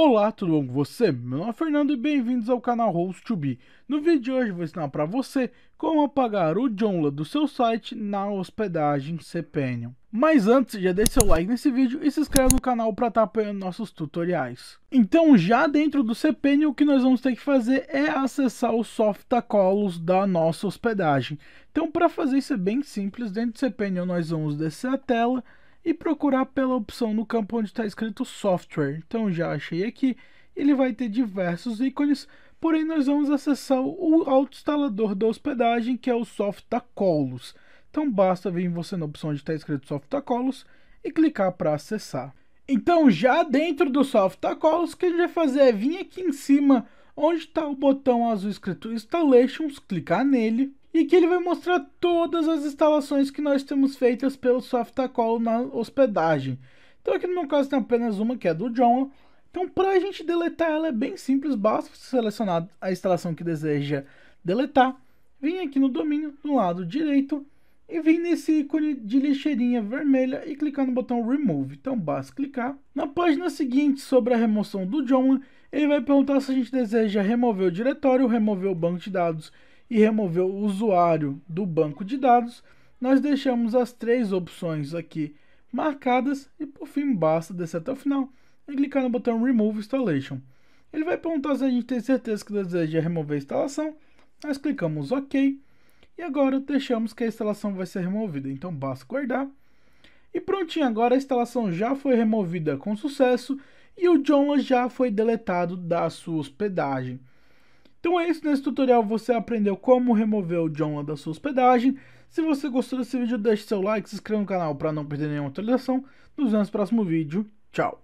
Olá, tudo bom com você? Meu nome é Fernando e bem-vindos ao canal Host 2 Be. No vídeo de hoje vou ensinar para você como apagar o Joomla do seu site na hospedagem Cpanion. Mas antes, já deixa seu like nesse vídeo e se inscreve no canal para estar tá apoiando nossos tutoriais. Então já dentro do Cpanion o que nós vamos ter que fazer é acessar os softacolos da nossa hospedagem. Então para fazer isso é bem simples, dentro do Cpanion nós vamos descer a tela e procurar pela opção no campo onde está escrito software. Então já achei aqui, ele vai ter diversos ícones, porém nós vamos acessar o autoinstalador da hospedagem, que é o Softacolos. Então basta vir você na opção onde está escrito Softacolos e clicar para acessar. Então já dentro do Softacolos, o que a gente vai fazer é vir aqui em cima, onde está o botão azul escrito Installations, clicar nele, e que ele vai mostrar todas as instalações que nós temos feitas pelo Softacol na hospedagem. Então aqui no meu caso tem apenas uma que é do John. Então para a gente deletar ela é bem simples, basta selecionar a instalação que deseja deletar, vir aqui no domínio do lado direito e vir nesse ícone de lixeirinha vermelha e clicar no botão Remove. Então basta clicar. Na página seguinte sobre a remoção do John, ele vai perguntar se a gente deseja remover o diretório, remover o banco de dados e remover o usuário do banco de dados, nós deixamos as três opções aqui marcadas e por fim basta descer até o final e clicar no botão Remove Installation. Ele vai perguntar se a gente tem certeza que deseja remover a instalação, nós clicamos OK e agora deixamos que a instalação vai ser removida, então basta guardar. E prontinho, agora a instalação já foi removida com sucesso e o John já foi deletado da sua hospedagem. Então é isso, nesse tutorial você aprendeu como remover o John da sua hospedagem. Se você gostou desse vídeo, deixe seu like, se inscreva no canal para não perder nenhuma atualização. Nos vemos no próximo vídeo. Tchau!